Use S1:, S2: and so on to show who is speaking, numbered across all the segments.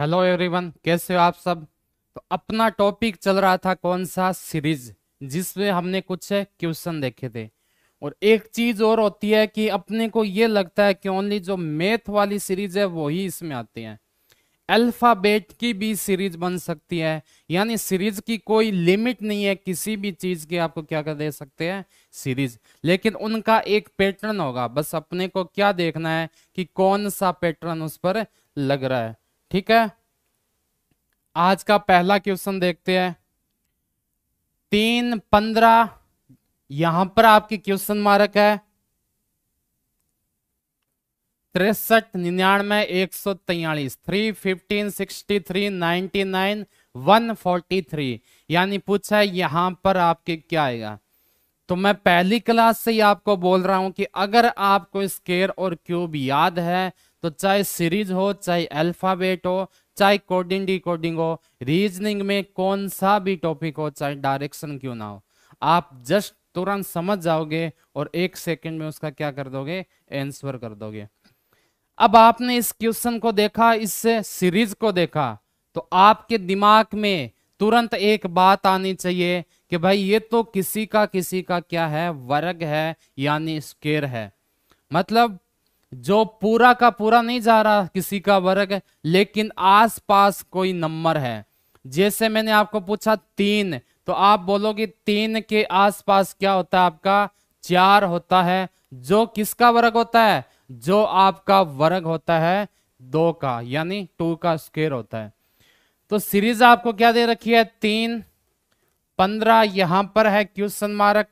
S1: hello everyone कैसे हो आप सब तो अपना टॉपिक चल रहा था कौन सा सीरीज जिसमें हमने कुछ क्वेश्चन देखे थे और एक चीज और होती है कि अपने को ये लगता है कि ओनली जो मैथ वाली सीरीज है वो ही इसमें आती है अल्फाबेट की भी सीरीज बन सकती है यानी सीरीज की कोई लिमिट नहीं है किसी भी चीज की आपको क्या कर दे सकते हैं सीरीज लेकिन उनका एक पैटर्न होगा बस अपने को क्या देखना है कि कौन सा पैटर्न उस पर लग रहा है ठीक है आज का पहला क्वेश्चन देखते हैं तीन पंद्रह यहां पर आपकी क्वेश्चन मार्क है तिरसठ निन्यानवे एक सौ तैयलीस three fifteen sixty three ninety nine one forty three यानी पूछा है यहां पर आपके क्या आएगा तो मैं पहली क्लास से ही आपको बोल रहा हूं कि अगर आपको स्केयर और क्यूब याद है तो चाहे सीरीज हो चाहे अल्फाबेट हो चाहे कोडिंग डिकोडिंग हो रीजनिंग में कौन सा भी टॉपिक हो चाहे डायरेक्शन क्यों ना हो आप जस्ट तुरंत समझ जाओगे और एक सेकंड में उसका क्या कर दोगे आंसर कर दोगे अब आपने इस क्वेश्चन को देखा इस सीरीज को देखा तो आपके दिमाग में तुरंत एक बात आनी चाहिए कि भाई ये तो किसी का किसी का क्या है वर्ग है यानी स्केर है मतलब जो पूरा का पूरा नहीं जा रहा किसी का वर्ग लेकिन आसपास कोई नंबर है जैसे मैंने आपको पूछा तीन तो आप बोलोगे तीन के आसपास क्या होता है आपका चार होता है जो किसका वर्ग होता है जो आपका वर्ग होता है दो का यानी टू का स्केयर होता है तो सीरीज आपको क्या दे रखी है तीन पंद्रह यहां पर है क्वेश्चन मार्क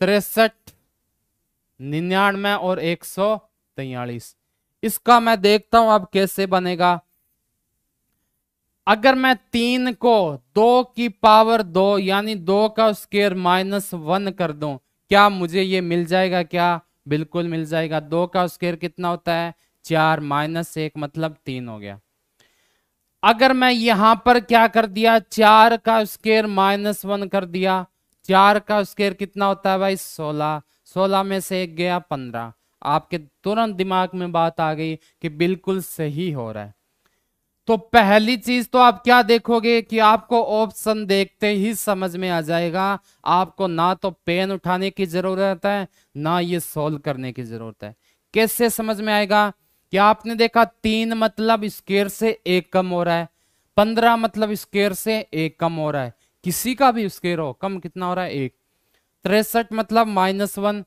S1: तिरसठ निन्यानवे और एक सौ तैयलीस इसका मैं देखता हूं अब कैसे बनेगा अगर मैं तीन को दो की पावर दो यानी दो का स्केयर माइनस वन कर दूं क्या मुझे ये मिल जाएगा क्या बिल्कुल मिल जाएगा दो का स्केयर कितना होता है चार माइनस एक मतलब तीन हो गया अगर मैं यहां पर क्या कर दिया चार का स्केयर माइनस वन कर दिया चार का स्केयर कितना होता है भाई सोलह सोलह में से एक गया पंद्रह आपके तुरंत दिमाग में बात आ गई कि बिल्कुल सही हो रहा है तो पहली चीज तो आप क्या देखोगे कि आपको ऑप्शन देखते ही समझ में आ जाएगा आपको ना तो पेन उठाने की जरूरत है ना ये सोल्व करने की जरूरत है कैसे समझ में आएगा कि आपने देखा तीन मतलब स्केयर से एक कम हो रहा है पंद्रह मतलब स्केयर से एक कम हो रहा है किसी का भी स्केयर हो कम कितना हो रहा है एक तिरसठ मतलब माइनस वन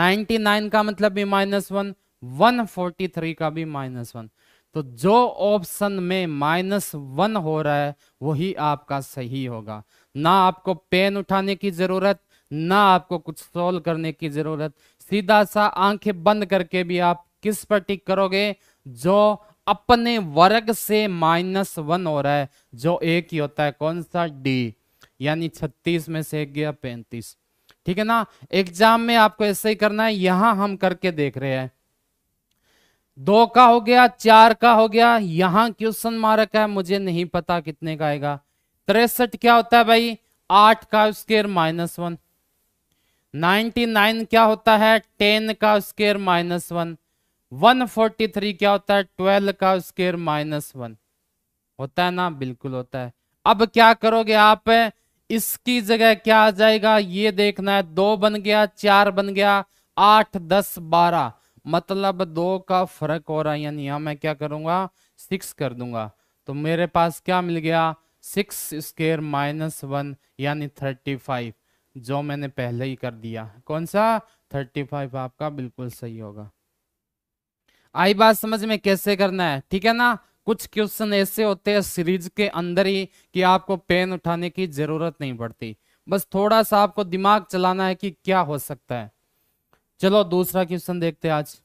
S1: नाइनटी नाइन का मतलब भी minus one one forty three का भी माइनस वन तो जो ऑप्शन में माइनस वन हो रहा है वही आपका सही होगा ना आपको पेन उठाने की जरूरत ना आपको कुछ सोल्व करने की जरूरत सीधा सा आंखें बंद करके भी आप किस पर टिक करोगे जो अपने वर्ग से माइनस वन हो रहा है जो एक ही होता है कौन सा डी यानी छत्तीस में से गया पैंतीस ठीक है ना एग्जाम में आपको ऐसे ही करना है यहां हम करके देख रहे हैं दो का हो गया चार का हो गया यहां क्वेश्चन मार्क है मुझे नहीं पता कितने का आएगा तिरसठ क्या होता है भाई आठ का square minus one ninety nine क्या होता है टेन का square minus one one forty three क्या होता है ट्वेल्व का स्केयर माइनस वन होता है ना बिल्कुल होता है अब क्या करोगे आप इसकी जगह क्या आ जाएगा ये देखना है दो बन गया चार बन गया आठ दस बारह मतलब दो का फर्क हो रहा है यानी यहां मैं क्या करूंगा सिक्स कर दूंगा तो मेरे पास क्या मिल गया सिक्स स्केयर माइनस वन यानी थर्टी फाइव जो मैंने पहले ही कर दिया कौन सा थर्टी फाइव आपका बिल्कुल सही होगा आई बात समझ में कैसे करना है ठीक है ना कुछ क्वेश्चन ऐसे होते हैं सीरीज के अंदर ही कि आपको पेन उठाने की जरूरत नहीं पड़ती बस थोड़ा सा आपको दिमाग चलाना है कि क्या हो सकता है चलो दूसरा क्वेश्चन देखते हैं आज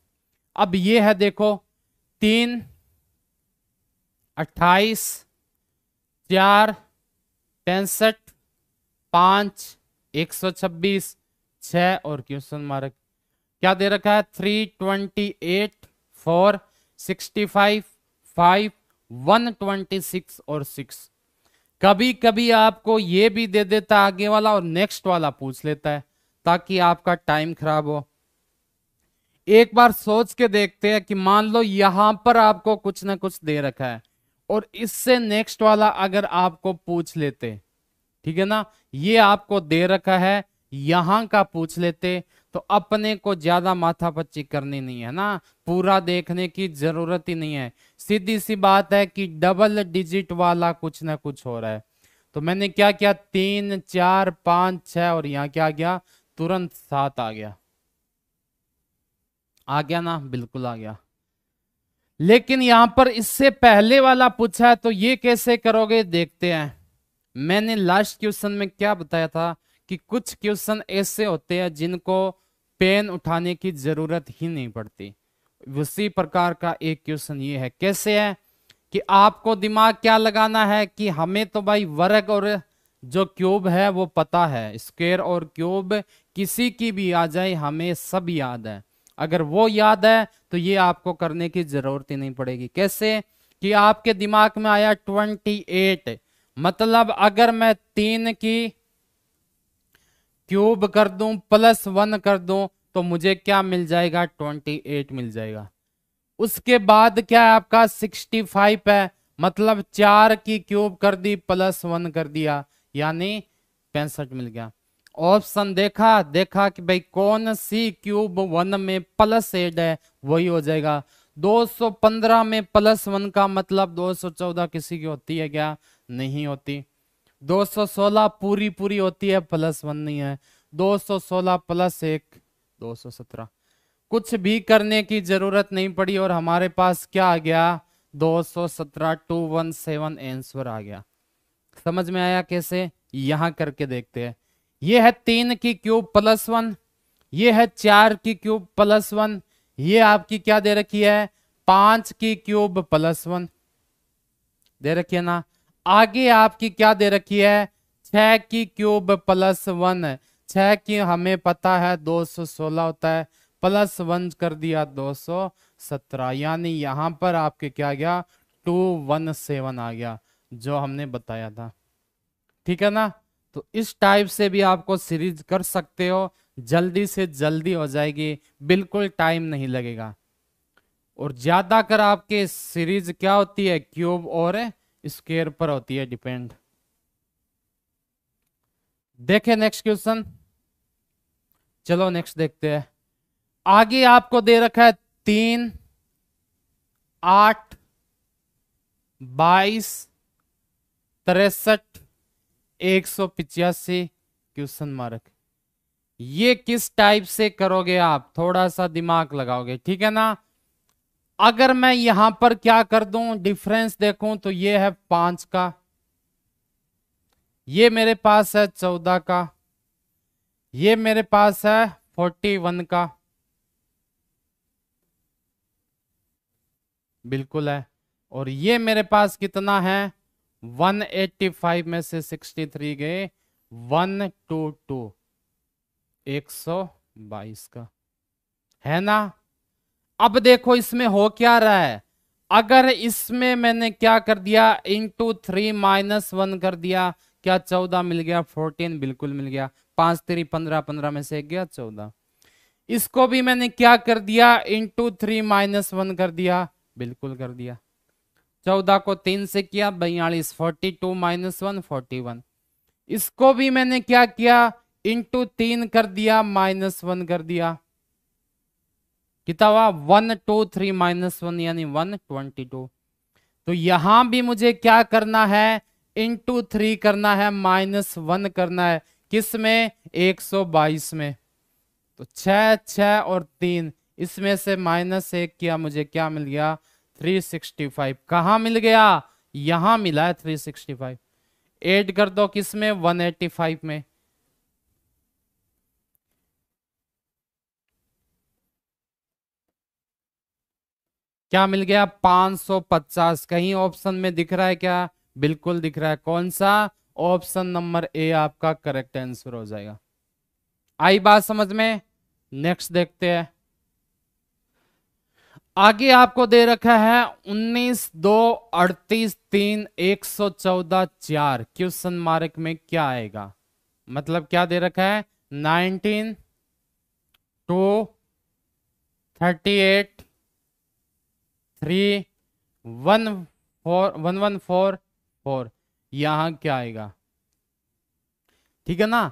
S1: अब ये है देखो तीन अट्ठाईस चार पैंसठ पांच एक सौ छब्बीस छ और क्वेश्चन मार्क क्या दे रखा है three twenty eight four sixty five five one twenty six और सिक्स कभी कभी आपको ये भी दे देता आगे वाला और नेक्स्ट वाला पूछ लेता है ताकि आपका टाइम खराब हो एक बार सोच के देखते हैं कि मान लो यहां पर आपको कुछ ना कुछ दे रखा है और इससे नेक्स्ट वाला अगर आपको पूछ लेते ठीक है ना ये आपको दे रखा है यहां का पूछ लेते तो अपने को ज्यादा माथा पच्ची करनी नहीं है ना पूरा देखने की जरूरत ही नहीं है सीधी सी बात है कि डबल डिजिट वाला कुछ ना कुछ हो रहा है तो मैंने क्या किया तीन चार पांच छ और यहाँ क्या आ गया तुरंत सात आ गया आ गया ना बिल्कुल आ गया लेकिन यहां पर इससे पहले वाला पूछा है तो ये कैसे करोगे देखते हैं मैंने लास्ट क्वेश्चन में क्या बताया था कि कुछ क्वेश्चन ऐसे होते हैं जिनको पेन उठाने की जरूरत ही नहीं पड़ती उसी प्रकार का एक क्वेश्चन ये है कैसे है कि आपको दिमाग क्या लगाना है कि हमें तो भाई वर्ग और जो क्यूब है वो पता है स्क्वेयर और क्यूब किसी की भी आ जाए हमें सब याद है अगर वो याद है तो ये आपको करने की जरूरत ही नहीं पड़ेगी कैसे कि आपके दिमाग में आया ट्वेंटी एट मतलब अगर मैं तीन की क्यूब कर दूं प्लस वन कर दूं तो मुझे क्या मिल जाएगा ट्वेंटी एट मिल जाएगा उसके बाद क्या है आपका सिक्सटी फाइव है मतलब चार की क्यूब कर दी प्लस वन कर दिया यानी पैंसठ मिल गया ऑप्शन देखा देखा कि भाई कौन सी क्यूब वन में प्लस एड है वही हो जाएगा 215 में प्लस वन का मतलब 214 किसी की होती है क्या नहीं होती 216 पूरी पूरी होती है प्लस वन नहीं है 216 प्लस एक 217 कुछ भी करने की जरूरत नहीं पड़ी और हमारे पास क्या आ गया 217 217 आंसर आ गया समझ में आया कैसे यहां करके देखते हैं ये है तीन की क्यूब प्लस वन ये है चार की क्यूब प्लस वन ये आपकी क्या दे रखी है पांच की क्यूब प्लस वन दे रखिए ना आगे आपकी क्या दे रखी है छ की क्यूब प्लस वन छ की हमें पता है दो सौ सोलह होता है प्लस वन कर दिया दो सौ सत्रह यानी यहां पर आपके क्या गया टू वन सेवन आ गया जो हमने बताया था ठीक है ना तो इस टाइप से भी आपको सीरीज कर सकते हो जल्दी से जल्दी हो जाएगी बिल्कुल टाइम नहीं लगेगा और ज्यादा कर आपके सीरीज क्या होती है क्यूब और स्केयर पर होती है डिपेंड देखें नेक्स्ट क्वेश्चन चलो नेक्स्ट देखते हैं आगे आपको दे रखा है तीन आठ बाईस तिरसठ एक सौ पिचासी क्वेश्चन मार्क ये किस टाइप से करोगे आप थोड़ा सा दिमाग लगाओगे ठीक है ना अगर मैं यहां पर क्या कर दूं डिफरेंस देखूं तो ये है पांच का ये मेरे पास है चौदह का ये मेरे पास है फोर्टी वन का बिल्कुल है और ये मेरे पास कितना है 185 में से 63 गए 122 122 का है ना अब देखो इसमें हो क्या रहा है अगर इसमें मैंने क्या कर दिया इंटू थ्री माइनस वन कर दिया क्या चौदह मिल गया फोर्टीन बिल्कुल मिल गया पांच तेरी पंद्रह पंद्रह में से एक गया चौदह इसको भी मैंने क्या कर दिया इंटू थ्री माइनस वन कर दिया बिल्कुल कर दिया चौदह को तीन से किया बयालीस forty two minus one forty one इसको भी मैंने क्या किया इंटू तीन कर दिया माइनस वन कर दिया कितना हुआ one two three minus one यानी वन ट्वेंटी टू तो यहां भी मुझे क्या करना है इन टू थ्री करना है माइनस वन करना है किस में एक सौ बाईस में तो छह छह और तीन इसमें से माइनस एक किया मुझे क्या मिल गया थ्री सिक्सटी फाइव कहाँ मिल गया यहां मिला है थ्री सिक्सटी फाइव एड कर दो किस में वन एट्टी फाइव में क्या मिल गया 550 कहीं ऑप्शन में दिख रहा है क्या बिल्कुल दिख रहा है कौन सा ऑप्शन नंबर ए आपका करेक्ट आंसर हो जाएगा आई बात समझ में नेक्स्ट देखते हैं आगे आपको दे रखा है 19 दो अड़तीस तीन एक सौ चौदह चार क्वेश्चन मार्क में क्या आएगा मतलब क्या दे रखा है 19 two 38 three one four one one four four यहाँ क्या आएगा ठीक है ना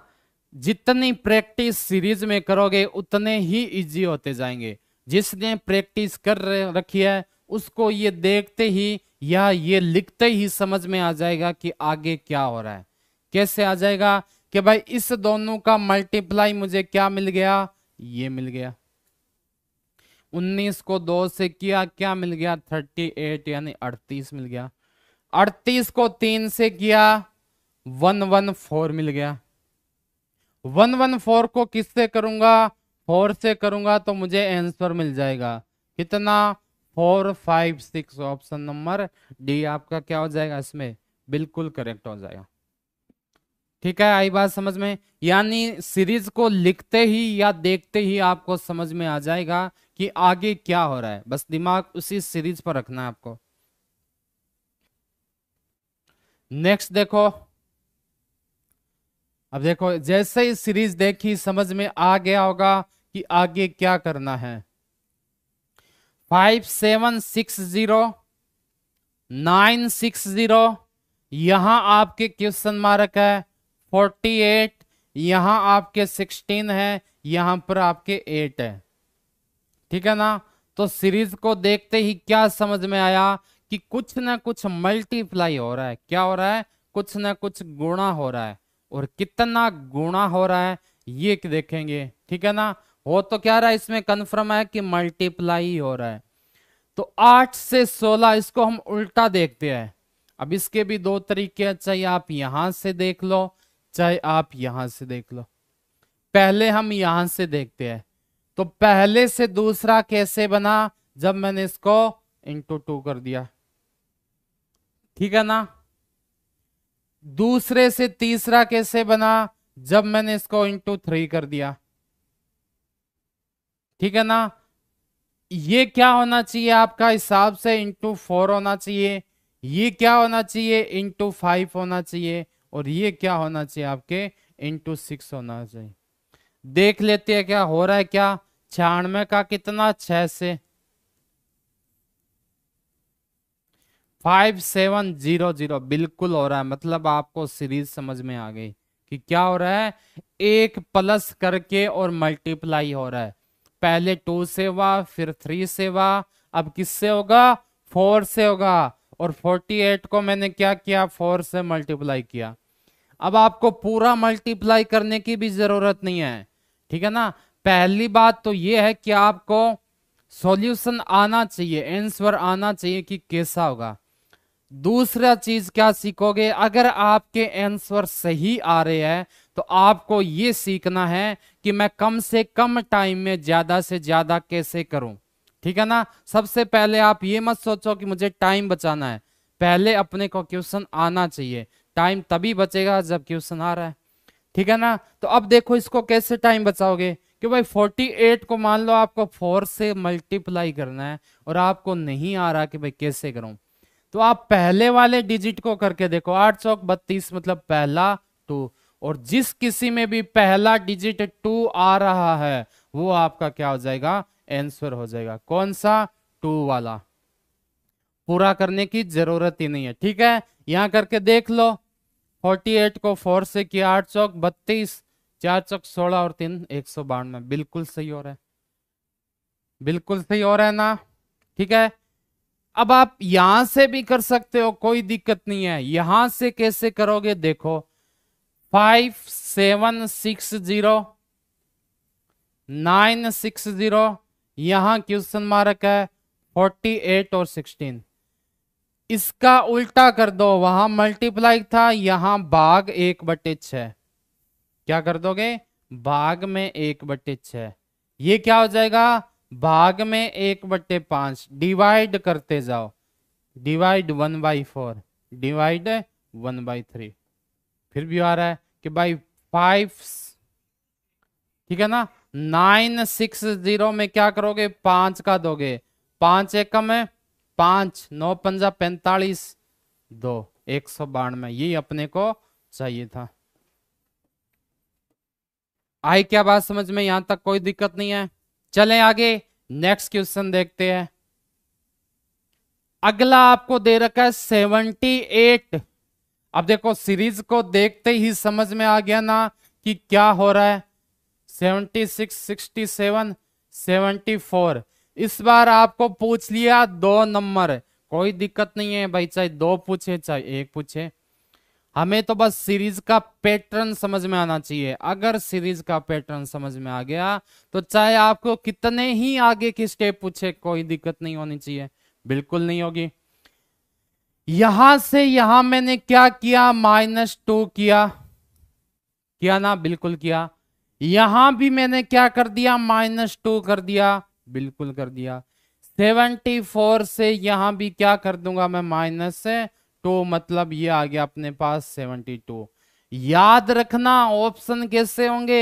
S1: जितनी प्रैक्टिस सीरीज में करोगे उतने ही इजी होते जाएंगे जिसने प्रैक्टिस कर रखी है उसको ये देखते ही या ये लिखते ही समझ में आ जाएगा कि आगे क्या हो रहा है कैसे आ जाएगा कि भाई इस दोनों का मल्टीप्लाई मुझे क्या मिल गया ये मिल गया 19 को दो से किया क्या मिल गया 38 यानी 38 मिल गया 38 को तीन से किया 114 मिल गया 114 को किससे करूंगा फोर से करूंगा तो मुझे आंसर मिल जाएगा कितना four five six option number D आपका क्या हो जाएगा इसमें बिल्कुल करेक्ट हो जाएगा ठीक है आई बात समझ में यानी सीरीज को लिखते ही या देखते ही आपको समझ में आ जाएगा कि आगे क्या हो रहा है बस दिमाग उसी सीरीज पर रखना है आपको नेक्स्ट देखो अब देखो जैसे ही सीरीज देखी समझ में आ गया होगा कि आगे क्या करना है five seven six zero nine six zero यहां आपके क्वेश्चन मार्क है फोर्टी एट यहां आपके सिक्सटीन है यहां पर आपके एट है ठीक है ना तो सीरीज को देखते ही क्या समझ में आया कि कुछ ना कुछ मल्टीप्लाई हो रहा है क्या हो रहा है कुछ ना कुछ गुणा हो रहा है और कितना गुणा हो रहा है ये देखेंगे ठीक है ना वो तो क्या रहा है इसमें कन्फर्म है कि मल्टीप्लाई हो रहा है तो आठ से सोलह इसको हम उल्टा देखते हैं अब इसके भी दो तरीके हैं चाहे आप यहां से देख लो चाहे आप यहां से देख लो पहले हम यहां से देखते हैं तो पहले से दूसरा कैसे बना जब मैंने इसको इंटू टू कर दिया ठीक है ना दूसरे से तीसरा कैसे बना जब मैंने इसको इंटू थ्री कर दिया ठीक है ना ये क्या होना चाहिए आपका हिसाब से इंटू फोर होना चाहिए ये क्या होना चाहिए इंटू फाइव होना चाहिए और ये क्या होना चाहिए आपके इंटू सिक्स होना चाहिए देख लेते हैं क्या हो रहा है क्या छियानवे का कितना छह से फाइव सेवन जीरो जीरो बिल्कुल हो रहा है मतलब आपको सीरीज समझ में आ गई कि क्या हो रहा है एक प्लस करके और मल्टीप्लाई हो रहा है पहले टू से हुआ फिर थ्री से हुआ अब किससे होगा फोर से होगा और फोर्टी एट को मैंने क्या किया फोर से मल्टीप्लाई किया अब आपको पूरा मल्टीप्लाई करने की भी जरूरत नहीं है ठीक है ना पहली बात तो ये है कि आपको सॉल्यूशन आना चाहिए आंसर आना चाहिए कि कैसा होगा दूसरा चीज क्या सीखोगे अगर आपके आंसर सही आ रहे हैं तो आपको ये सीखना है कि मैं कम से कम टाइम में ज्यादा से ज्यादा कैसे करूं ठीक है ना सबसे पहले आप ये मत सोचो कि मुझे टाइम बचाना है पहले अपने को क्वेश्चन आना चाहिए टाइम तभी बचेगा जब क्वेश्चन आ रहा है ठीक है ना तो अब देखो इसको कैसे टाइम बचाओगे कि भाई 48 को मान लो आपको फोर से मल्टीप्लाई करना है और आपको नहीं आ रहा कि भाई कैसे करूं तो आप पहले वाले डिजिट को करके देखो आठ सौ बत्तीस मतलब पहला टू और जिस किसी में भी पहला डिजिट टू आ रहा है वो आपका क्या हो जाएगा आंसर हो जाएगा कौन सा टू वाला पूरा करने की जरूरत ही नहीं है ठीक है यहां करके देख लो 48 को 4 से किया आठ सौ बत्तीस चार चौक सोलह और तीन एक सौ बानवे बिल्कुल सही हो रहा है बिल्कुल सही हो रहा है ना ठीक है अब आप यहां से भी कर सकते हो कोई दिक्कत नहीं है यहां से कैसे करोगे देखो five seven six zero nine six zero यहां क्वेश्चन मार्क है फोर्टी एट और सिक्सटीन इसका उल्टा कर दो वहां मल्टीप्लाई था यहां भाग एक बटे छह क्या कर दोगे भाग में एक बट्टे छ ये क्या हो जाएगा भाग में एक बट्टे पांच डिवाइड करते जाओ divide one by four divide one by three फिर भी आ रहा है कि बाई फाइव ठीक है ना नाइन सिक्स जीरो में क्या करोगे पांच का दोगे पांच एकम है पांच नौ पंजा पैंतालीस दो एक सौ बानवे यही अपने को चाहिए था आई क्या बात समझ में यहां तक कोई दिक्कत नहीं है चले आगे नेक्स्ट क्वेश्चन देखते हैं अगला आपको दे रखा है सेवनटी एट अब देखो सीरीज को देखते ही समझ में आ गया ना कि क्या हो रहा है seventy six sixty seven seventy four इस बार आपको पूछ लिया दो नंबर कोई दिक्कत नहीं है भाई चाहे दो पूछे चाहे एक पूछे हमें तो बस सीरीज का पैटर्न समझ में आना चाहिए अगर सीरीज का पैटर्न समझ में आ गया तो चाहे आपको कितने ही आगे की स्टेप पूछे कोई दिक्कत नहीं होनी चाहिए बिल्कुल नहीं होगी यहां से यहां मैंने क्या किया माइनस टू किया किया ना बिल्कुल किया यहां भी मैंने क्या कर दिया माइनस टू कर दिया बिल्कुल कर दिया सेवेंटी फोर से यहां भी क्या कर दूंगा मैं माइनस से तो मतलब ये आ गया अपने पास सेवनटी टू याद रखना ऑप्शन कैसे होंगे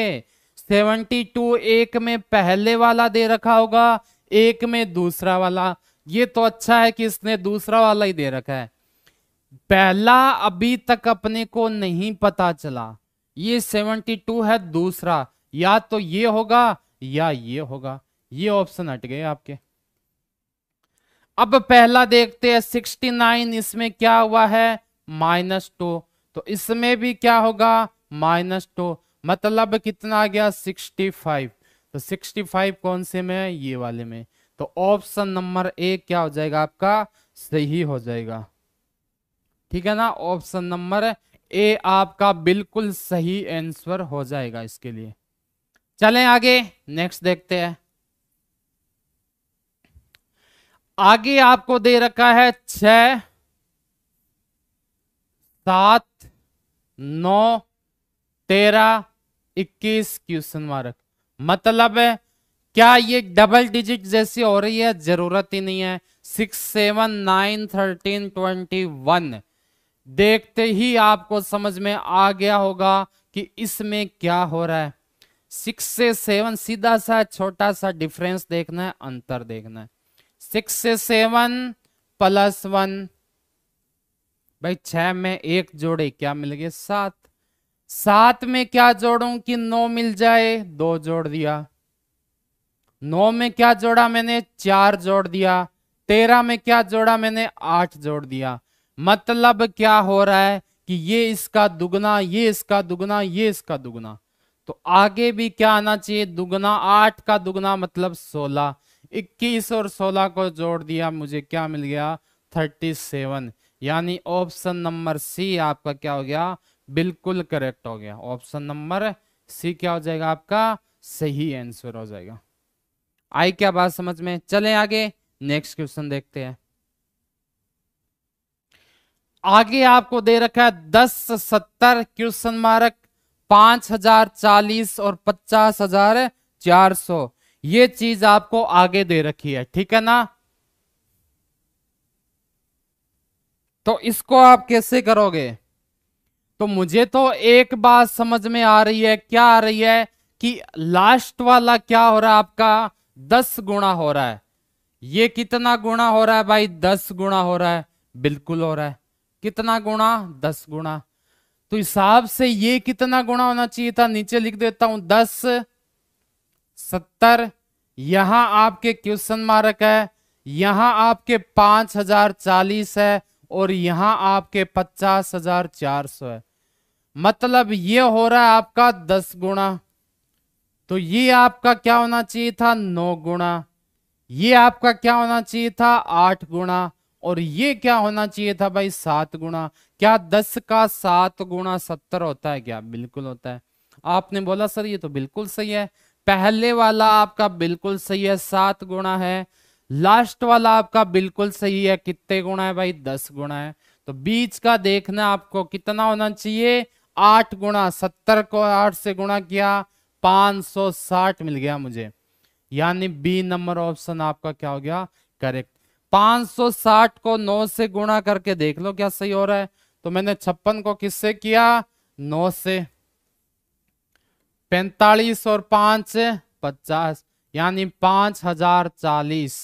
S1: सेवनटी टू एक में पहले वाला दे रखा होगा एक में दूसरा वाला ये तो अच्छा है कि इसने दूसरा वाला ही दे रखा है पहला अभी तक अपने को नहीं पता चला ये सेवनटी टू है दूसरा या तो ये होगा या ये होगा ये ऑप्शन हट गए आपके अब पहला देखते हैं 69 इसमें क्या हुआ है माइनस टू तो इसमें भी क्या होगा माइनस टू मतलब कितना आ गया 65 तो 65 कौन से में है ये वाले में तो ऑप्शन नंबर ए क्या हो जाएगा आपका सही हो जाएगा ठीक है ना ऑप्शन नंबर ए आपका बिल्कुल सही आंसर हो जाएगा इसके लिए चलें आगे नेक्स्ट देखते हैं आगे आपको दे रखा है छ सात नौ तेरह इक्कीस क्वेश्चन मार्क मतलब है क्या ये डबल डिजिट जैसी हो रही है जरूरत ही नहीं है six seven nine thirteen twenty one देखते ही आपको समझ में आ गया होगा कि इसमें क्या हो रहा है सिक्स से सेवन सीधा सा छोटा सा डिफरेंस देखना है अंतर देखना है सिक्स से सेवन प्लस वन भाई छह में एक जोड़े क्या मिल गए सात सात में क्या जोड़ू कि नौ मिल जाए दो जोड़ दिया नौ में क्या जोड़ा मैंने चार जोड़ दिया तेरह में क्या जोड़ा मैंने आठ जोड़ दिया मतलब क्या हो रहा है कि ये इसका दुगना ये इसका दुगना ये इसका दुगना तो आगे भी क्या आना चाहिए दुगना आठ का दुगना मतलब सोलह इक्कीस और सोलह को जोड़ दिया मुझे क्या मिल गया थर्टी सेवन यानी ऑप्शन नंबर सी आपका क्या हो गया बिल्कुल करेक्ट हो गया ऑप्शन नंबर सी क्या हो जाएगा आपका सही आंसर हो जाएगा आई क्या बात समझ में चले आगे नेक्स्ट क्वेश्चन देखते हैं आगे आपको दे रखा है दस सत्तर क्वेश्चन मार्क पांच हजार चालीस और पचास हजार चार सौ ये चीज आपको आगे दे रखी है ठीक है ना तो इसको आप कैसे करोगे तो मुझे तो एक बात समझ में आ रही है क्या आ रही है कि लास्ट वाला क्या हो रहा है आपका दस गुणा हो रहा है ये कितना गुणा हो रहा है भाई दस गुणा हो रहा है बिल्कुल हो रहा है कितना गुणा दस गुणा तो हिसाब से ये कितना गुणा होना चाहिए था नीचे लिख देता हूं दस सत्तर यहां आपके क्वेश्चन मार्क है यहां आपके पांच हजार चालीस है और यहां आपके पचास हजार चार सौ है मतलब ये हो रहा है आपका दस गुणा तो ये आपका क्या होना चाहिए था नौ गुणा ये आपका क्या होना चाहिए था आठ गुणा और ये क्या होना चाहिए था भाई सात गुणा क्या दस का सात गुणा सत्तर होता है क्या बिल्कुल होता है आपने बोला सर ये तो बिल्कुल सही है पहले वाला आपका बिल्कुल सही है सात गुणा है लास्ट वाला आपका बिल्कुल सही है कितने गुणा है भाई दस गुणा है तो बीच का देखना आपको कितना होना चाहिए आठ गुणा सत्तर को आठ से गुणा किया पांच सौ साठ मिल गया मुझे यानी बी नंबर ऑप्शन आपका क्या हो गया करेक्ट पांच सौ साठ को नौ से गुणा करके देख लो क्या सही हो रहा है तो मैंने छप्पन को किससे किया नौ से पैंतालीस और पांच पचास यानी पांच हजार चालीस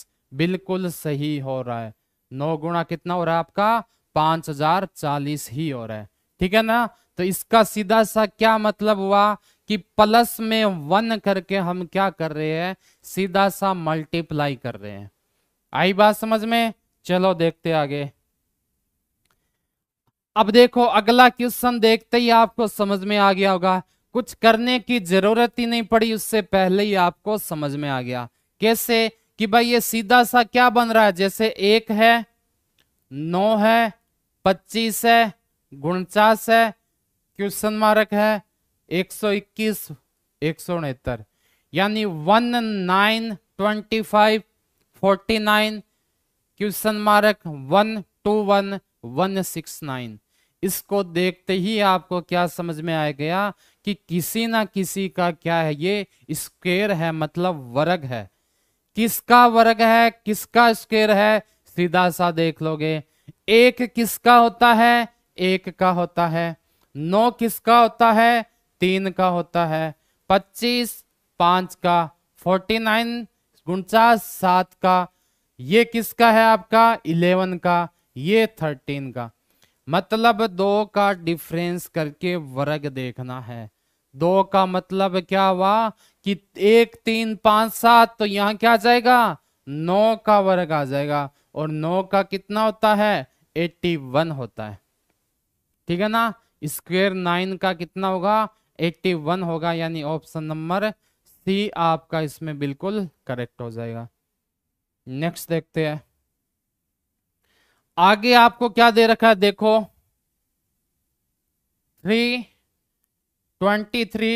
S1: बिल्कुल सही हो रहा है नौ गुणा कितना हो रहा है आपका पांच हजार चालीस ही हो रहा है ठीक है ना तो इसका सीधा सा क्या मतलब हुआ कि प्लस में वन करके हम क्या कर रहे हैं सीधा सा मल्टीप्लाई कर रहे हैं आई बात समझ में चलो देखते आगे अब देखो अगला क्वेश्चन देखते ही आपको समझ में आ गया होगा कुछ करने की जरूरत ही नहीं पड़ी उससे पहले ही आपको समझ में आ गया कैसे कि भाई ये सीधा सा क्या बन रहा है जैसे एक है नौ है पच्चीस है उनचास है क्वेश्चन मार्क है एक सौ इक्कीस एक सौ उनहत्तर यानी one nine twenty five forty nine question mark one two one one six nine इसको देखते ही आपको क्या समझ में आ गया कि किसी ना किसी का क्या है ये स्क्वेयर है मतलब वर्ग है किसका वर्ग है किसका स्क्वेयर है सीधा सा देख लोगे एक किसका होता है एक का होता है नौ किसका होता है तीन का होता है पच्चीस पांच का फोर्टी नाइन उनचास सात का ये किसका है आपका इलेवन का ये थर्टीन का मतलब दो का डिफरेंस करके वर्ग देखना है दो का मतलब क्या हुआ कि एक तीन पांच सात तो यहाँ क्या आ जाएगा नौ का वर्ग आ जाएगा और नौ का कितना होता है एट्टी वन होता है ठीक है ना स्क्वेयर नाइन का कितना होगा एट्टी वन होगा यानी ऑप्शन नंबर सी आपका इसमें बिल्कुल करेक्ट हो जाएगा नेक्स्ट देखते हैं आगे आपको क्या दे रखा है देखो three twenty three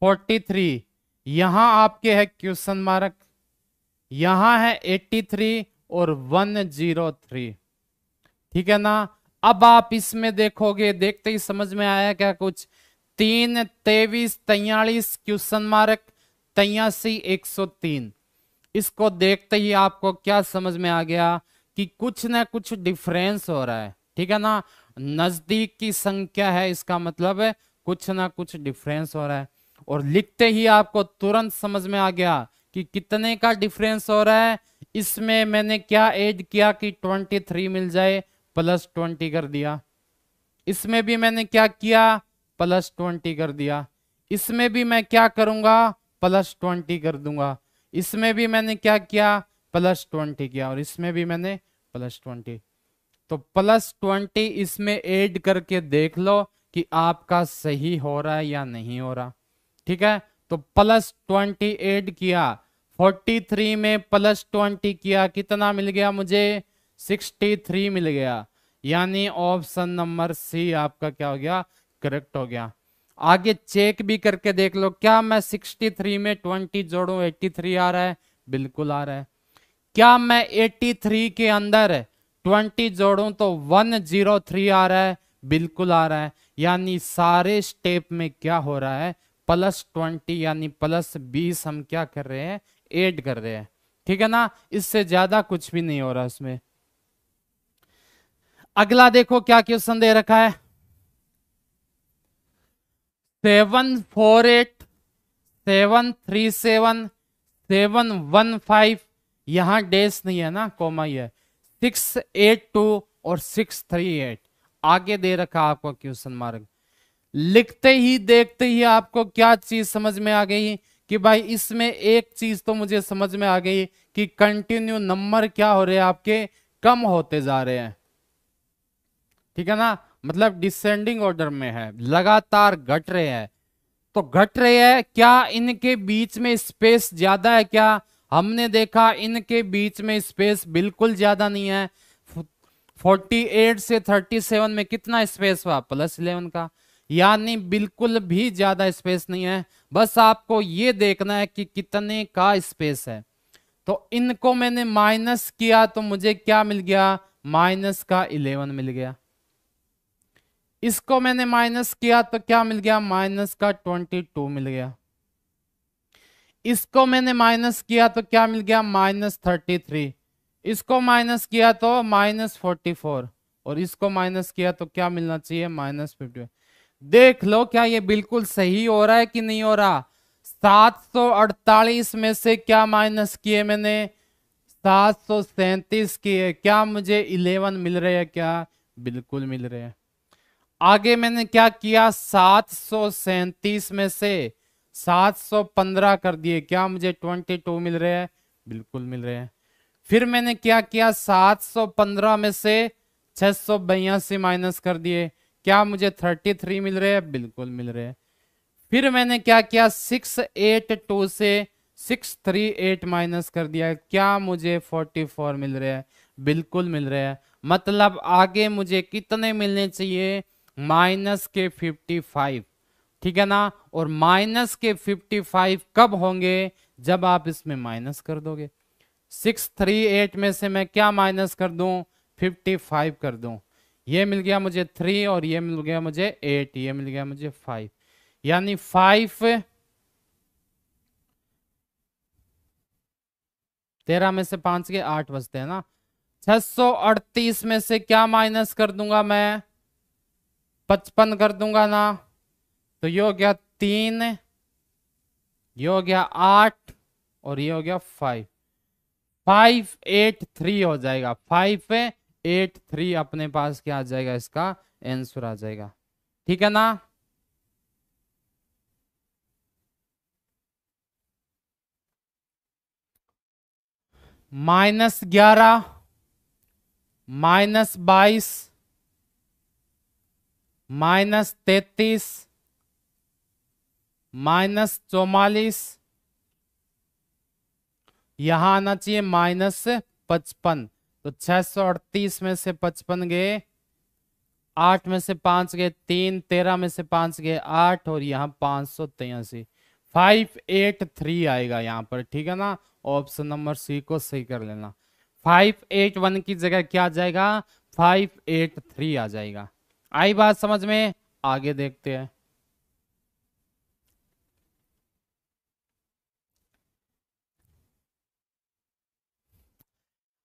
S1: forty three यहां आपके है क्वेश्चन मार्क यहां है एट्टी थ्री और वन जीरो थ्री ठीक है ना अब आप इसमें देखोगे देखते ही समझ में आया क्या कुछ तीन तेवीस तैयलीस क्वेश्चन मार्क तेयासी एक सौ तीन इसको देखते ही आपको क्या समझ में आ गया कि कुछ ना कुछ डिफरेंस हो रहा है ठीक है ना नजदीक की संख्या है इसका मतलब है कुछ ना कुछ डिफरेंस हो रहा है और लिखते ही आपको तुरंत समझ में आ गया कि कितने का डिफरेंस हो रहा है इसमें मैंने क्या ऐड किया कि 23 मिल जाए प्लस 20 कर दिया इसमें भी मैंने क्या किया प्लस 20 कर दिया इसमें भी मैं क्या करूंगा प्लस 20 कर दूंगा इसमें भी मैंने क्या किया प्लस 20 किया और इसमें भी मैंने प्लस ट्वेंटी तो प्लस ट्वेंटी इसमें ऐड करके देख लो कि आपका सही हो रहा है या नहीं हो रहा ठीक है तो प्लस ट्वेंटी एड किया फोर्टी थ्री में प्लस ट्वेंटी किया कितना मिल गया मुझे सिक्सटी थ्री मिल गया यानी ऑप्शन नंबर सी आपका क्या हो गया करेक्ट हो गया आगे चेक भी करके देख लो क्या मैं सिक्सटी थ्री में ट्वेंटी जोड़ू एट्टी थ्री आ रहा है बिल्कुल आ रहा है क्या मैं 83 के अंदर 20 जोड़ूं तो 103 आ रहा है बिल्कुल आ रहा है यानी सारे स्टेप में क्या हो रहा है प्लस 20 यानी प्लस 20 हम क्या कर रहे हैं एड कर रहे हैं ठीक है ना इससे ज्यादा कुछ भी नहीं हो रहा इसमें अगला देखो क्या क्वेश्चन दे रखा है seven four eight seven three seven seven one five यहाँ डेस नहीं है ना कॉमा ही है सिक्स एट टू और सिक्स थ्री एट आगे दे रखा आपको क्वेश्चन मार्ग लिखते ही देखते ही आपको क्या चीज समझ में आ गई कि भाई इसमें एक चीज तो मुझे समझ में आ गई कि कंटिन्यू नंबर क्या हो रहे हैं आपके कम होते जा रहे हैं ठीक है ना मतलब डिसेंडिंग ऑर्डर में है लगातार घट रहे हैं तो घट रहे हैं क्या इनके बीच में स्पेस ज्यादा है क्या हमने देखा इनके बीच में स्पेस बिल्कुल ज्यादा नहीं है 48 से 37 में कितना स्पेस हुआ प्लस 11 का यानी बिल्कुल भी ज्यादा स्पेस नहीं है बस आपको ये देखना है कि कितने का स्पेस है तो इनको मैंने माइनस किया तो मुझे क्या मिल गया माइनस का 11 मिल गया इसको मैंने माइनस किया तो क्या मिल गया माइनस का 22 मिल गया इसको मैंने माइनस किया तो क्या मिल गया माइनस थर्टी थ्री इसको माइनस किया तो माइनस फोर्टी फोर और इसको माइनस किया तो क्या मिलना चाहिए माइनस फिफ्टी देख लो क्या ये बिल्कुल सही हो रहा है कि नहीं हो रहा सात सौ अड़तालीस में से क्या माइनस किए मैंने सात सौ सैंतीस किए क्या मुझे इलेवन मिल रहे हैं क्या बिल्कुल मिल रहे हैं आगे मैंने क्या किया सात सौ सैंतीस में से 715 कर दिए क्या मुझे 22 मिल रहे हैं बिल्कुल मिल रहे हैं फिर मैंने क्या किया 715 में से छह माइनस कर दिए क्या मुझे 33 मिल रहे हैं बिल्कुल मिल रहे हैं फिर मैंने क्या किया 682 से 638 माइनस कर दिया क्या मुझे 44 मिल रहे हैं बिल्कुल मिल रहे हैं मतलब आगे मुझे कितने मिलने चाहिए माइनस के फाइव ठीक है ना और माइनस के 55 कब होंगे जब आप इसमें माइनस कर दोगे 638 में से मैं क्या माइनस कर दूं 55 कर दूं ये मिल गया मुझे थ्री और ये मिल गया मुझे एट ये मिल गया मुझे फाइव यानी फाइव तेरह में से पांच के आठ बजते हैं ना छह सौ अड़तीस में से क्या माइनस कर दूंगा मैं पचपन कर दूंगा ना तो ये हो गया तीन ये हो गया आठ और ये हो गया फाइव फाइव एट थ्री हो जाएगा फाइव एट थ्री अपने पास क्या आ जाएगा इसका आंसर आ जाएगा ठीक है ना माइनस ग्यारह माइनस बाईस माइनस तैतीस माइनस चौवालीस यहां आना चाहिए माइनस पचपन तो छह सौ अड़तीस में से पचपन गए आठ में से पांच गए तीन तेरह में से पांच गए आठ और यहां पांच सौ तेयासी फाइव एट थ्री आएगा यहां पर ठीक है ना ऑप्शन नंबर सी को सही कर लेना फाइव एट वन की जगह क्या आ जाएगा फाइव एट थ्री आ जाएगा आई बात समझ में आगे देखते हैं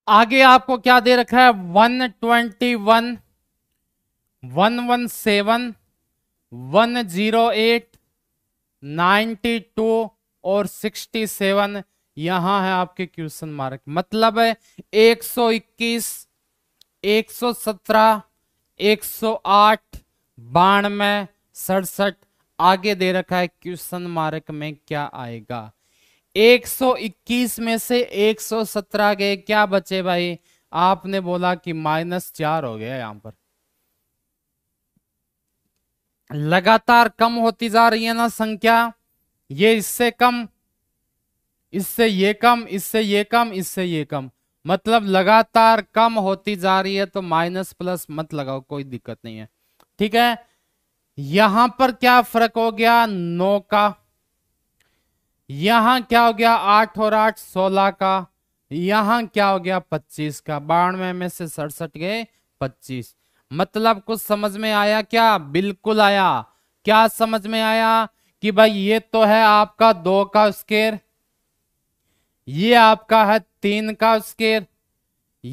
S1: आगे आपको क्या दे रखा है one twenty one one one seven one zero eight ninety two और सिक्सटी सेवन यहां है आपके क्वेश्चन मार्क मतलब है एक सौ इक्कीस एक सौ सत्रह एक सौ आठ बानवे सड़सठ आगे दे रखा है क्वेश्चन मार्क में क्या आएगा 121 में से 117 गए क्या बचे भाई आपने बोला कि माइनस चार हो गया यहां पर लगातार कम होती जा रही है ना संख्या ये इससे कम इससे ये कम इससे ये कम इससे ये कम मतलब लगातार कम होती जा रही है तो माइनस प्लस मत लगाओ कोई दिक्कत नहीं है ठीक है यहां पर क्या फर्क हो गया नौ का यहां क्या हो गया आठ और आठ सोलह का यहां क्या हो गया पच्चीस का बानवे में से सड़सठ गए पच्चीस मतलब कुछ समझ में आया क्या बिल्कुल आया क्या समझ में आया कि भाई ये तो है आपका दो का स्केर ये आपका है तीन का स्केर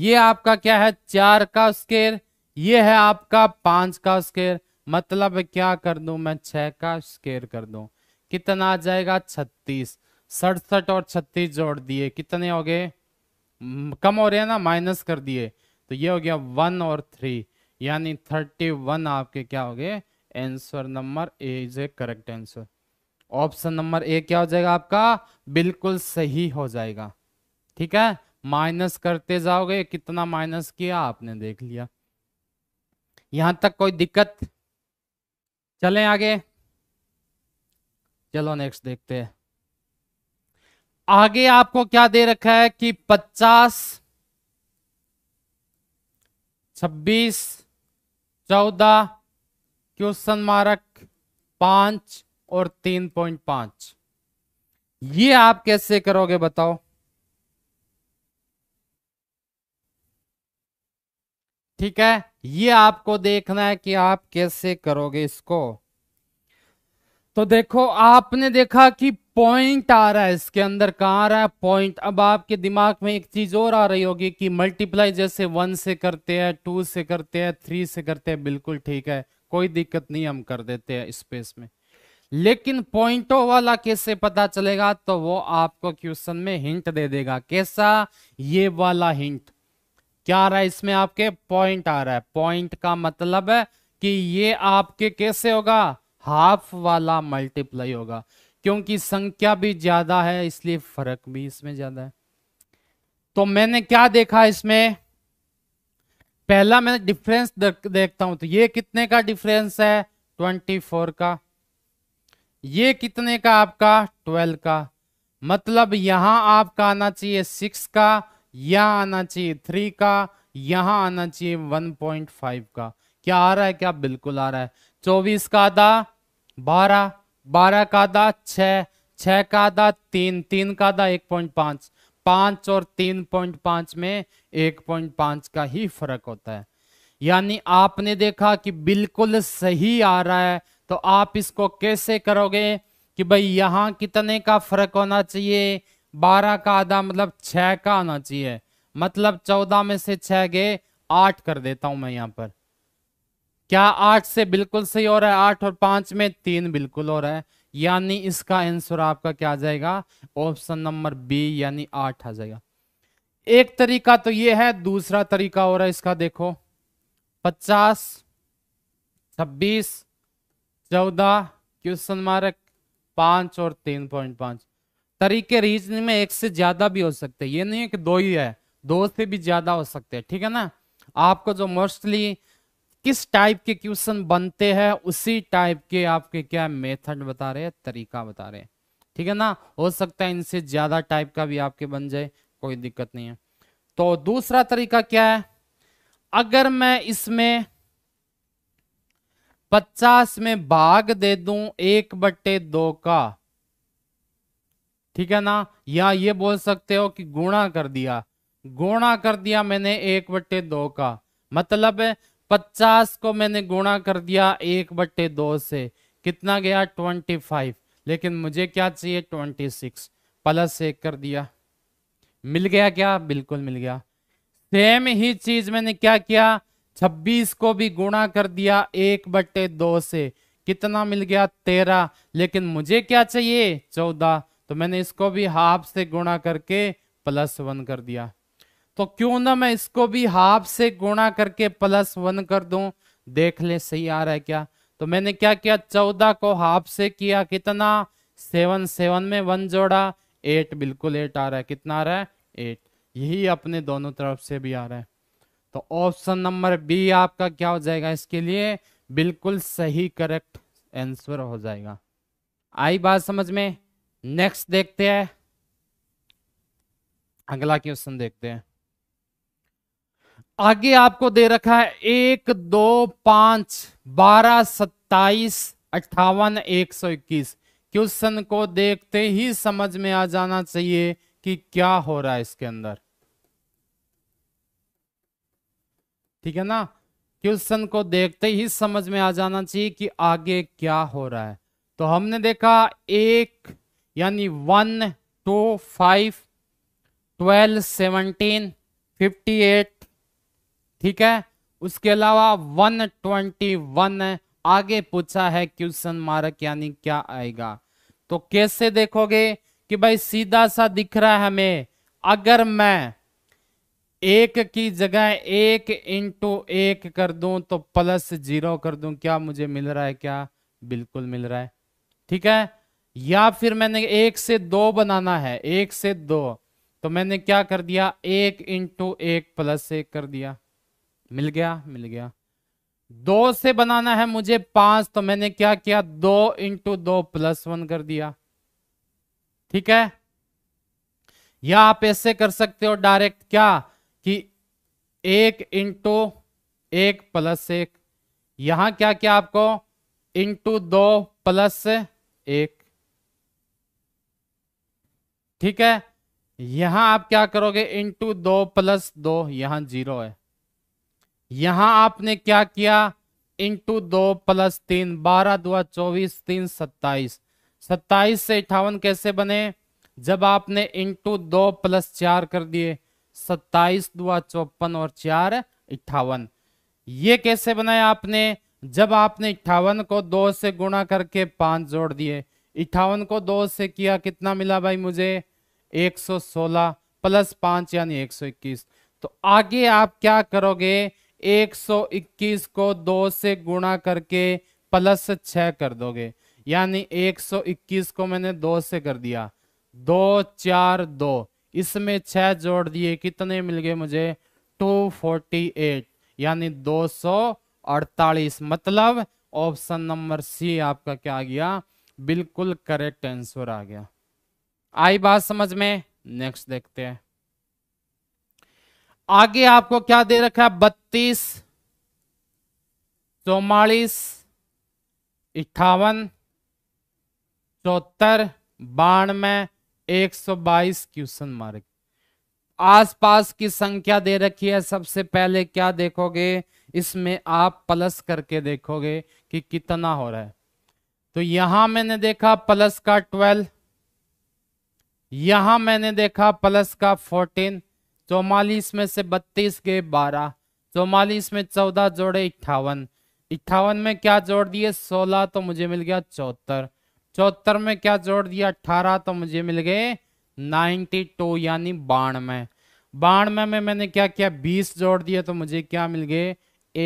S1: ये आपका क्या है चार का स्केर ये है आपका पांच का स्केर मतलब क्या कर दूं मैं छह का स्केर कर दूं कितना आ जाएगा छत्तीस सड़सठ और छत्तीस जोड़ दिए कितने हो गए कम हो रहे हैं ना माइनस कर दिए तो ये हो गया वन और थ्री यानी थर्टी वन आपके क्या हो गए answer number A is A correct answer option number A क्या हो जाएगा आपका बिल्कुल सही हो जाएगा ठीक है माइनस करते जाओगे कितना माइनस किया आपने देख लिया यहां तक कोई दिक्कत चलें आगे चलो नेक्स्ट देखते हैं आगे आपको क्या दे रखा है कि 50 26 14 क्वेश्चन मार्क पांच और तीन पॉइंट पांच ये आप कैसे करोगे बताओ ठीक है ये आपको देखना है कि आप कैसे करोगे इसको तो देखो आपने देखा कि पॉइंट आ रहा है इसके अंदर कहा आ रहा है पॉइंट अब आपके दिमाग में एक चीज और आ रही होगी कि मल्टीप्लाई जैसे वन से करते हैं टू से करते हैं थ्री से करते हैं बिल्कुल ठीक है कोई दिक्कत नहीं हम कर देते हैं स्पेस में लेकिन पॉइंटों वाला कैसे पता चलेगा तो वो आपको क्वेश्चन में हिंट दे देगा कैसा ये वाला हिंट क्या आ रहा है इसमें आपके पॉइंट आ रहा है पॉइंट का मतलब है कि ये आपके कैसे होगा हाफ वाला मल्टीप्लाई होगा क्योंकि संख्या भी ज्यादा है इसलिए फर्क भी इसमें ज्यादा है तो मैंने क्या देखा इसमें पहला मैंने डिफरेंस देखता हूं तो ये कितने का डिफरेंस है 24 का ये कितने का आपका 12 का मतलब यहां आपका आना चाहिए 6 का यहां आना चाहिए 3 का यहां आना चाहिए 1.5 का क्या आ रहा है क्या बिल्कुल आ रहा है चौबीस का आधा बारह बारह का आधा छः छः का आधा तीन तीन का आधा एक पॉइंट पाँच पाँच और तीन पॉइंट पाँच में एक पॉइंट पाँच का ही फर्क होता है यानी आपने देखा कि बिल्कुल सही आ रहा है तो आप इसको कैसे करोगे कि भाई यहाँ कितने का फर्क होना चाहिए बारह का आधा मतलब छः का आना चाहिए मतलब चौदह में से छः गए आठ कर देता हूँ मैं यहाँ पर क्या आठ से बिल्कुल सही हो रहा है आठ और पांच में तीन बिल्कुल हो रहा है यानी इसका आंसर आपका क्या आ जाएगा ऑप्शन नंबर बी यानी आठ आ जाएगा एक तरीका तो ये है दूसरा तरीका हो रहा है इसका देखो पचास छब्बीस चौदह क्वेश्चन मार्क पांच और तीन पॉइंट पांच तरीके रीजनिंग में एक से ज्यादा भी हो सकते हैं ये नहीं है कि दो ही है दो से भी ज्यादा हो सकते हैं ठीक है ना आपको जो मोस्टली किस टाइप के क्वेश्चन बनते हैं उसी टाइप के आपके क्या मेथड बता रहे हैं तरीका बता रहे हैं ठीक है ना हो सकता है इनसे ज्यादा टाइप का भी आपके बन जाए कोई दिक्कत नहीं है तो दूसरा तरीका क्या है अगर मैं इसमें पचास में भाग दे दूं एक बट्टे दो का ठीक है ना या ये बोल सकते हो कि गुणा कर दिया गुणा कर दिया मैंने एक बट्टे दो का मतलब पचास को मैंने गुणा कर दिया एक बट्टे दो से कितना गया ट्वेंटी फाइव लेकिन मुझे क्या चाहिए ट्वेंटी सिक्स प्लस एक कर दिया मिल गया क्या बिल्कुल मिल गया सेम ही चीज मैंने क्या किया छब्बीस को भी गुणा कर दिया एक बट्टे दो से कितना मिल गया तेरह लेकिन मुझे क्या चाहिए चौदह तो मैंने इसको भी हाफ से गुणा करके प्लस वन कर दिया तो क्यों ना मैं इसको भी हाफ से गुणा करके प्लस वन कर दूं देख ले सही आ रहा है क्या तो मैंने क्या किया चौदह को हाफ से किया कितना सेवन सेवन में वन जोड़ा एट बिल्कुल एट आ रहा है कितना आ रहा है एट यही अपने दोनों तरफ से भी आ रहा है तो ऑप्शन नंबर बी आपका क्या हो जाएगा इसके लिए बिल्कुल सही करेक्ट आंसर हो जाएगा आई बात समझ में नेक्स्ट देखते हैं अगला क्वेश्चन देखते हैं आगे आपको दे रखा है एक दो पांच बारह सत्ताईस अट्ठावन एक सौ इक्कीस क्वेश्चन को देखते ही समझ में आ जाना चाहिए कि क्या हो रहा है इसके अंदर ठीक है ना क्वेश्चन को देखते ही समझ में आ जाना चाहिए कि आगे क्या हो रहा है तो हमने देखा एक यानी one two five twelve seventeen fifty eight ठीक है उसके अलावा 121 आगे पूछा है क्वेश्चन मार्क यानी क्या आएगा तो कैसे देखोगे कि भाई सीधा सा दिख रहा है हमें अगर मैं एक की जगह एक इंटू एक कर दूं तो प्लस जीरो कर दूं क्या मुझे मिल रहा है क्या बिल्कुल मिल रहा है ठीक है या फिर मैंने एक से दो बनाना है एक से दो तो मैंने क्या कर दिया एक इंटू एक प्लस एक कर दिया मिल गया मिल गया दो से बनाना है मुझे पांच तो मैंने क्या किया दो इंटू दो प्लस वन कर दिया ठीक है या आप ऐसे कर सकते हो डायरेक्ट क्या कि एक इंटू एक प्लस एक यहां क्या क्या आपको इंटू दो प्लस एक ठीक है यहां आप क्या करोगे इंटू दो प्लस दो यहां जीरो है यहां आपने क्या किया इंटू दो प्लस तीन बारह दो चौबीस तीन सत्ताईस सत्ताईस से अठावन कैसे बने जब आपने इंटू दो प्लस चार कर दिए सत्ताईस दुआ चौपन और चार इट्ठावन ये कैसे बनाया आपने जब आपने इट्ठावन को दो से गुणा करके पांच जोड़ दिए इट्ठावन को दो से किया कितना मिला भाई मुझे एक सौ सोलह प्लस पांच यानी एक सौ इक्कीस तो आगे आप क्या करोगे 121 को दो से गुणा करके प्लस छः कर दोगे यानी 121 को मैंने दो से कर दिया दो चार दो इसमें छः जोड़ दिए कितने मिल गए मुझे 248 यानी 248 मतलब ऑप्शन नंबर सी आपका क्या आ गया बिल्कुल करेक्ट आंसर आ गया आई बात समझ में नेक्स्ट देखते हैं आगे आपको क्या दे रखा है बत्तीस चौवालीस इक्यावन चौहत्तर बानवे एक सौ बाईस क्वेश्चन मार्क आसपास की संख्या दे रखी है सबसे पहले क्या देखोगे इसमें आप प्लस करके देखोगे कि कितना हो रहा है तो यहां मैंने देखा प्लस का ट्वेल्व यहां मैंने देखा प्लस का फोर्टीन चौवालीस में से बत्तीस गए बारह चौवालीस में चौदह जोड़े इट्ठावन इट्ठावन में क्या जोड़ दिए सोलह तो मुझे मिल गया चौहत्तर चौहत्तर में क्या जोड़ दिया अट्ठारह तो मुझे मिल गए नाइन्टी टू यानी बानवे बानवे में मैंने क्या किया बीस जोड़ दिए तो मुझे क्या मिल गए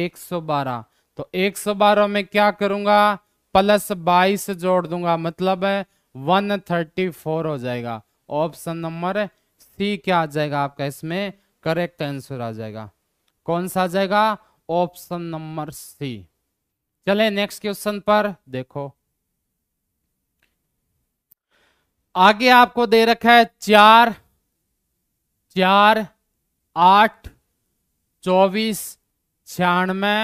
S1: एक सौ बारह तो एक सौ बारह में क्या करूंगा प्लस बाईस जोड़ दूंगा मतलब वन थर्टी फोर हो जाएगा ऑप्शन नंबर सी क्या आ जाएगा आपका इसमें करेक्ट आंसर आ जाएगा कौन सा आ जाएगा ऑप्शन नंबर सी चले नेक्स्ट क्वेश्चन पर देखो आगे आपको दे रखा है चार चार आठ चौबीस छियानवे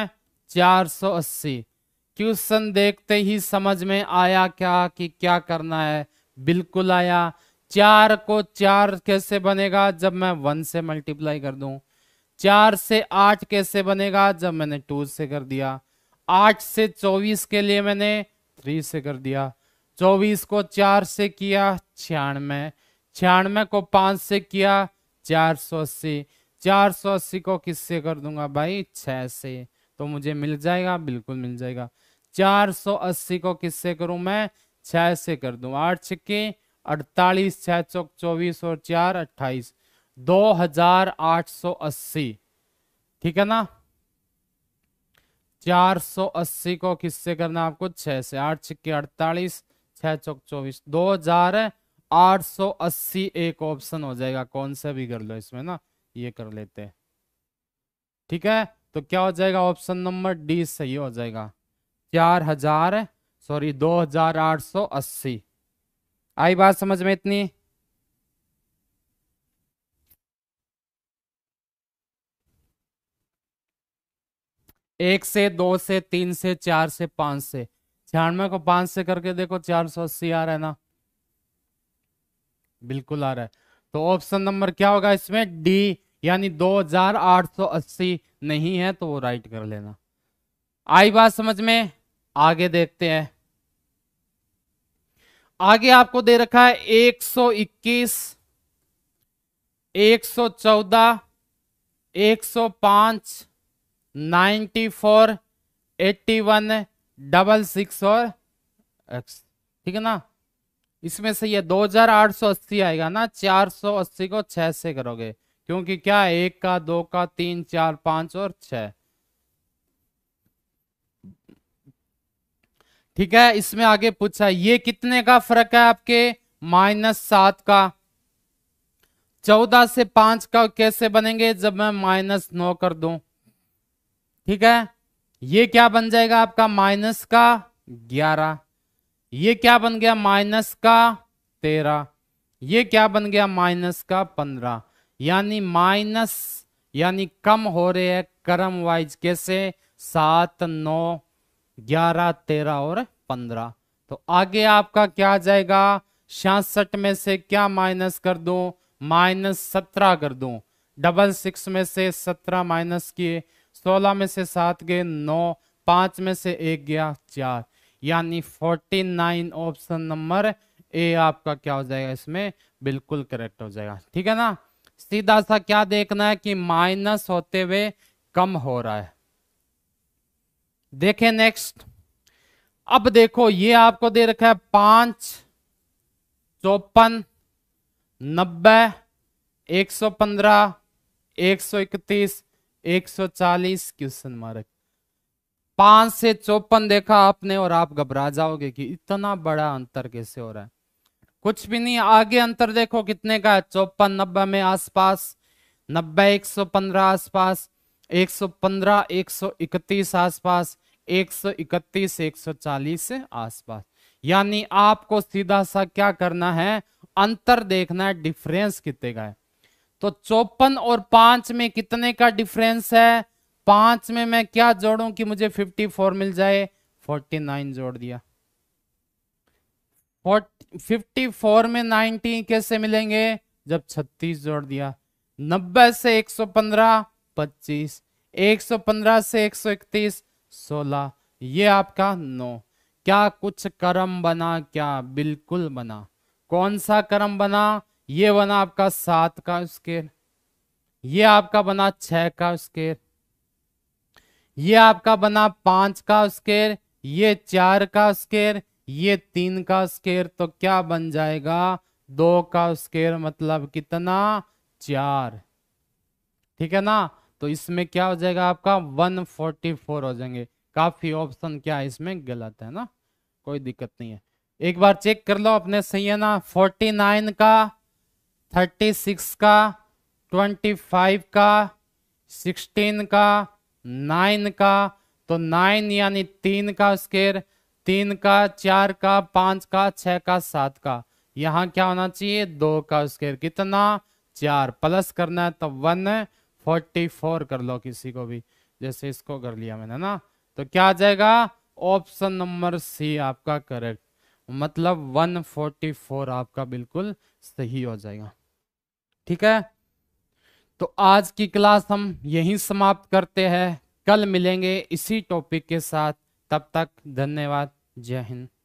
S1: चार सौ अस्सी क्वेश्चन देखते ही समझ में आया क्या कि क्या करना है बिल्कुल आया चार को चार कैसे बनेगा जब मैं वन से मल्टीप्लाई कर दूं चार से आठ कैसे बनेगा जब मैंने टू से कर दिया आठ से चौबीस के लिए मैंने थ्री से कर दिया चौबीस को चार से किया छियानवे छियानवे को पांच से किया चार सौ अस्सी चार सौ अस्सी को किससे कर दूंगा भाई छह से तो मुझे मिल जाएगा बिल्कुल मिल जाएगा चार सौ अस्सी को किससे करूं मैं छह से कर दूं आठ छिक्के अड़तालीस छः चौक चौबीस और चार अट्ठाईस दो हजार आठ सौ अस्सी ठीक है ना चार सौ अस्सी को किससे करना आपको छह से आठ छिक्के अड़तालीस छह चौक चौबीस दो हजार आठ सौ अस्सी एक ऑप्शन हो जाएगा कौन सा भी कर लो इसमें ना ये कर लेते हैं ठीक है तो क्या हो जाएगा ऑप्शन नंबर डी सही हो जाएगा चार हजार सॉरी दो हजार आठ सौ अस्सी आई बात समझ में इतनी एक से दो से तीन से चार से पांच से छियानवे को पांच से करके देखो चार सौ अस्सी आ रहा है ना बिल्कुल आ रहा है तो ऑप्शन नंबर क्या होगा इसमें डी यानी दो हजार आठ सौ अस्सी नहीं है तो वो राइट कर लेना आई बात समझ में आगे देखते हैं आगे आपको दे रखा है 121, 114, 105, 94, 81, डबल सिक्स और एक्स ठीक है ना इसमें से ये 2880 आएगा ना 480 को 6 से करोगे क्योंकि क्या एक का दो का तीन चार पांच और छह ठीक है इसमें आगे पूछा ये कितने का फर्क है आपके माइनस सात का चौदह से पांच का कैसे बनेंगे जब मैं माइनस नौ कर दूं ठीक है ये क्या बन जाएगा आपका माइनस का ग्यारह ये क्या बन गया माइनस का तेरह ये क्या बन गया माइनस का पंद्रह यानी माइनस यानी कम हो रहे हैं कर्म वाइज कैसे सात नौ ग्यारह तेरह और पंद्रह तो आगे आपका क्या आ जाएगा छियासठ में से क्या माइनस कर दो माइनस सत्रह कर दो डबल सिक्स में से सत्रह माइनस किए सोलह में से सात गए नौ पांच में से एक गया चार यानी forty nine option number A आपका क्या हो जाएगा इसमें बिल्कुल करेक्ट हो जाएगा ठीक है ना सीधा सा क्या देखना है कि माइनस होते हुए कम हो रहा है देखे नेक्स्ट अब देखो ये आपको दे रखा है पांच चौपन नब्बे एक सौ पंद्रह एक सौ इकतीस एक सौ चालीस क्वेश्चन मार्क पांच से चौपन देखा आपने और आप घबरा जाओगे कि इतना बड़ा अंतर कैसे हो रहा है कुछ भी नहीं आगे अंतर देखो कितने का है चौपन नब्बे में आसपास नब्बे एक सौ पंद्रह आसपास एक सौ पंद्रह एक सौ इकतीस आसपास 131 140 आसपास यानी आपको सीधा सा क्या करना है अंतर देखना है डिफरेंस कितने का है तो चौपन और पांच में कितने का डिफरेंस है पांच में मैं क्या जोड़ू कि मुझे 54 मिल जाए 49 जोड़ दिया 54 में 90 कैसे मिलेंगे जब 36 जोड़ दिया 90 से 115 25 115 से 131 सोलह ये आपका नो क्या कुछ कर्म बना क्या बिल्कुल बना कौन सा कर्म बना ये बना आपका सात का स्केर ये आपका बना छह का स्केर ये आपका बना पांच का स्केर ये चार का स्केर ये तीन का स्केर तो क्या बन जाएगा दो का स्केर मतलब कितना चार ठीक है ना तो इसमें क्या हो जाएगा आपका 144 हो जाएंगे काफी ऑप्शन क्या इसमें गलत है ना कोई दिक्कत नहीं है एक बार चेक कर लो अपने सही है ना 49 का 36 का 25 का 16 का 9 का तो 9 यानी तीन का स्केयर तीन का चार का पांच का छह का सात का यहाँ क्या होना चाहिए दो का स्केयर कितना चार प्लस करना है तो वन फोर्टी फोर कर लो किसी को भी जैसे इसको कर लिया मैंने ना तो क्या आ जाएगा ऑप्शन नंबर सी आपका करेक्ट मतलब 144 आपका बिल्कुल सही हो जाएगा ठीक है तो आज की क्लास हम यहीं समाप्त करते हैं कल मिलेंगे इसी टॉपिक के साथ तब तक धन्यवाद जय हिंद